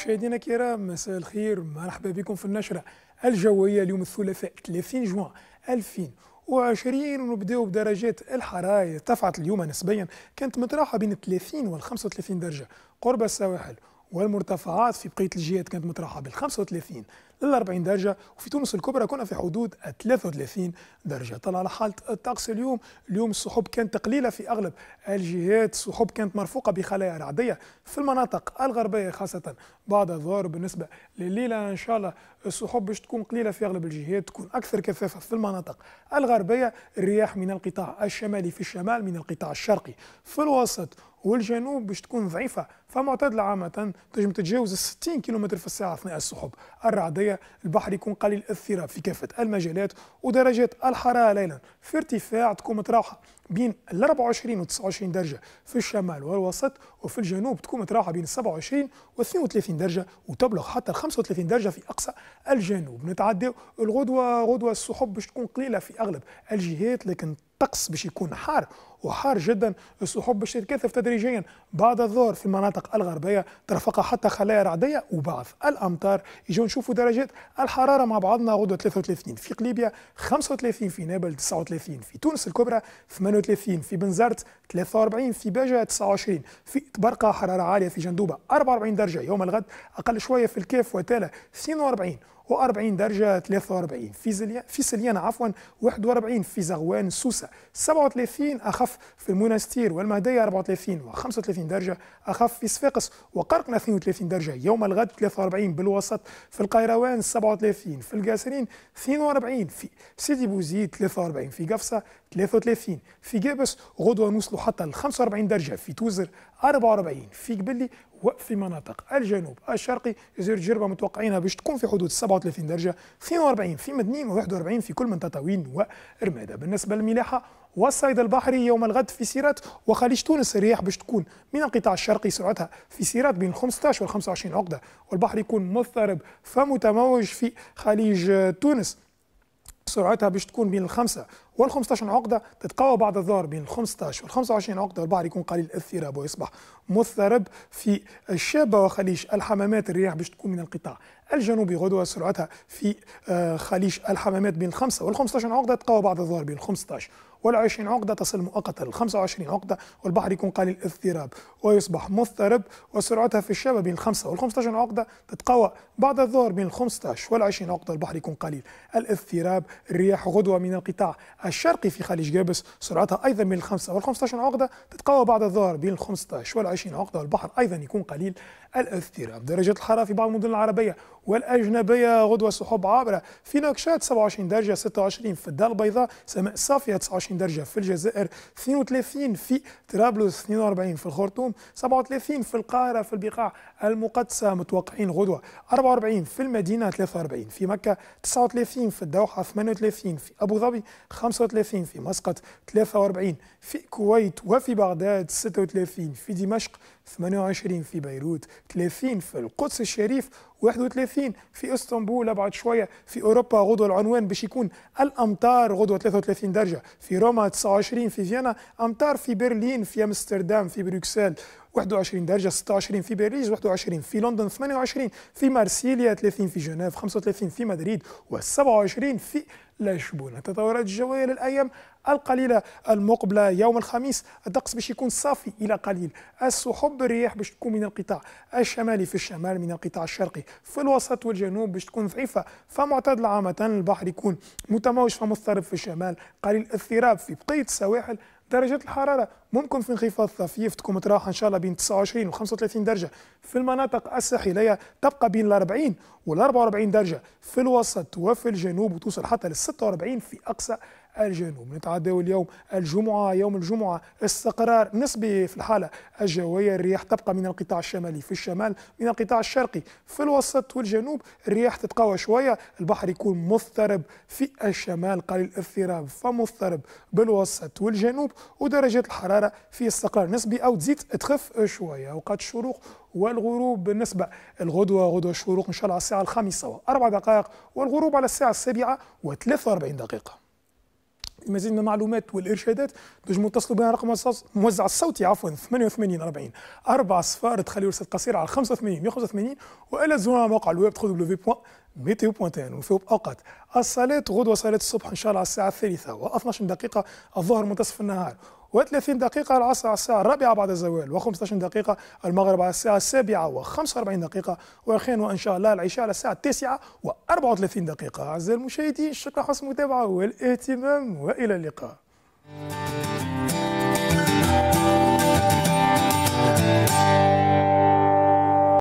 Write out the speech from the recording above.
مشاهدينا الكرام مساء الخير مرحبا بكم في النشرة الجوية اليوم الثلاثاء 30 جوان 2020 ونبداو بدرجات الحرارة ارتفعت اليوم نسبيا كانت متراوحة بين 30 و 35 درجة قرب السواحل والمرتفعات في بقية الجهات كانت متراوحة بال 35 ل 40 درجة وفي تونس الكبرى كنا في حدود 33 درجة طلع على حالة الطقس اليوم اليوم السحب كانت قليلة في أغلب الجهات السحب كانت مرفوقة بخلايا رعدية في المناطق الغربية خاصة بعد الظهر بالنسبة لليلة إن شاء الله السحب باش تكون قليلة في أغلب الجهات تكون أكثر كثافة في المناطق الغربية الرياح من القطاع الشمالي في الشمال من القطاع الشرقي في الوسط والجنوب باش تكون ضعيفة فمعتدلة عامة تنجم تتجاوز 60 كيلومتر في الساعة أثناء السحب الرعدية البحر يكون قليل الاضطراب في كافة المجالات ودرجات الحرارة ليلا في ارتفاع تكون متراوحة بين ال 24 و 29 درجة في الشمال والوسط وفي الجنوب تكون متراوحة بين 27 و 32 درجة وتبلغ حتى 35 درجة في أقصى الجنوب نتعدى الغدوة غدوة السحب باش تكون قليلة في أغلب الجهات لكن الطقس باش يكون حار وحار جدا السحب باش تدريجيا بعد الظهر في المناطق الغربيه ترافقها حتى خلايا رعديه وبعض الامطار يجوا نشوفوا درجات الحراره مع بعضنا غدوه 33 في قليبيا 35 في نابل 39 في تونس الكبرى 38 في بنزرت 43 في باجة 29 في تبرقة حرارة عالية في جندوبة 44 درجة يوم الغد أقل شوية في الكيف وتالا 42 و40 درجة 43 في زليان في سليان عفوا 41 في زغوان سوسة 37 أخف أخف في المنستير والمهدية 34 و 35 درجة أخف في صفاقس وقرقنة 32 درجة يوم الغد 43 بالوسط في القيروان 37 في القاسرين 42 في سيدي بوزيد 43 في قفصة 33 في جابس غدوة نوصلوا حتى ل 45 درجة في توزر 44 في قبلي وفي مناطق الجنوب الشرقي جزيرة جربة متوقعينها باش تكون في حدود 37 درجة 42 في مدنين و41 في كل من تطاوين ورمادة بالنسبة للملاحة والصيد البحري يوم الغد في سيرات وخليج تونس الرياح باش تكون من القطاع الشرقي سرعتها في سيرات بين 15 و 25 عقده والبحر يكون مضطرب فمتموج في خليج تونس سرعتها باش تكون بين الخمسة وال 15 عقدة تتقوى بعد الظهر بين 15 وال 25 عقدة والبحر يكون قليل الاضطراب ويصبح مضطرب في الشابة وخليج الحمامات الرياح باش تكون من القطاع الجنوبي غدوة سرعتها في آه، خليج الحمامات بين الخمسة وال 15 عقدة تتقوى بعد الظهر بين 15 وال20 عقدة تصل مؤقتا ل ال25 عقدة والبحر يكون قليل الاضطراب ويصبح مضطرب وسرعتها في الشبه بين الخمسة 15 عقدة تتقوى بعد الظهر بين ال15 وال20 عقدة البحر يكون قليل الاضطراب الرياح غدوة من القطاع الشرقي في خليج جابس سرعتها أيضا بين الخمسة 15 عقدة تتقوى بعد الظهر بين ال15 وال20 عقدة والبحر أيضا يكون قليل الاضطراب درجة الحرارة في بعض المدن العربية والأجنبية غدوة سحب عابرة في نوكشات 27 درجة 26 في الدار البيضاء سماء صافية 29 25 درجة في الجزائر 32 في طرابلس 42 في الخرطوم 37 في القاهرة في البقاع المقدسة متوقعين غدوة 44 في المدينة 43 في مكة 39 في الدوحة 38 في أبو ظبي 35 في مسقط 43 في الكويت وفي بغداد 36 في دمشق 28 في بيروت 30 في القدس الشريف 31 في اسطنبول ابعد شويه في اوروبا غدوه العنوان باش يكون الامطار غدوه 33 درجه في روما 29 في فيينا امطار في برلين في امستردام في بروكسل 21 درجة 26 في باريس 21 في لندن 28 في مارسيليا 30 في جنيف 35 في مدريد و27 في لشبونة تطورات الجوية للأيام القليلة المقبلة يوم الخميس الطقس باش يكون صافي إلى قليل السحب الرياح باش تكون من القطاع الشمالي في الشمال من القطاع الشرقي في الوسط والجنوب باش تكون ضعيفة فمعتدلة عامة البحر يكون متموج فمضطرب في الشمال قليل اضطراب في بقية السواحل درجة الحرارة ممكن في انخفاض طفيف تكون تراوح إن شاء الله بين 29 و 35 درجة في المناطق الساحلية تبقى بين ال 40 و 44 درجة في الوسط وفي الجنوب وتوصل حتى لل 46 في أقصى الجنوب نتعداو اليوم الجمعة يوم الجمعة استقرار نسبي في الحالة الجوية الرياح تبقى من القطاع الشمالي في الشمال من القطاع الشرقي في الوسط والجنوب الرياح تتقوى شوية البحر يكون مضطرب في الشمال قليل الاضطراب فمضطرب بالوسط والجنوب ودرجات الحرارة في استقرار نسبي أو تزيد تخف شوية أوقات الشروق والغروب بالنسبة الغدوة غدوة الشروق إن شاء الله على الساعة الخامسة وأربع دقائق والغروب على الساعة السابعة وثلاثة وأربعين دقيقة المزيد من المعلومات والارشادات تنجموا تصلوا بنا رقم الموزع الصوتي عفوا 88 40 4 صفار تخليوا رسالة قصيرة على 85 185 والا تزوروا على موقع الويب www.meteo.in وفي اوقات الصلاة غدوة صلاة الصبح ان شاء الله على الساعة الثالثة و 12 دقيقة الظهر منتصف النهار و30 دقيقة العصر على الساعة الرابعة بعد الزوال و15 دقيقة المغرب على الساعة السابعة و45 دقيقة وأخيرا وإن شاء الله العشاء على الساعة التاسعة و34 دقيقة أعزائي المشاهدين شكرا حسن المتابعة والاهتمام وإلى اللقاء